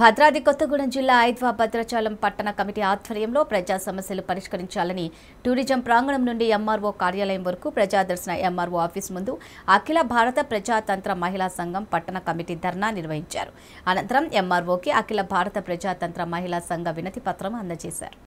భద్రాది కొత్తగూడెం జిల్లా ఐద్వా భద్రాచాలం పట్టణ కమిటీ ఆధ్వర్యంలో ప్రజా సమస్యలు పరిష్కరించాలని టూరిజం ప్రాంగణం నుండి ఎంఆర్ఓ కార్యాలయం వరకు ప్రజాదర్శన ఎంఆర్ఓ ఆఫీస్ ముందు అఖిల భారత ప్రజాతంత్ర మహిళా సంఘం పట్టణ కమిటీ ధర్నా నిర్వహించారు అనంతరం ఎంఆర్ఓకి అఖిల భారత ప్రజాతంత్ర మహిళా సంఘ వినతి పత్రం అందజేశారు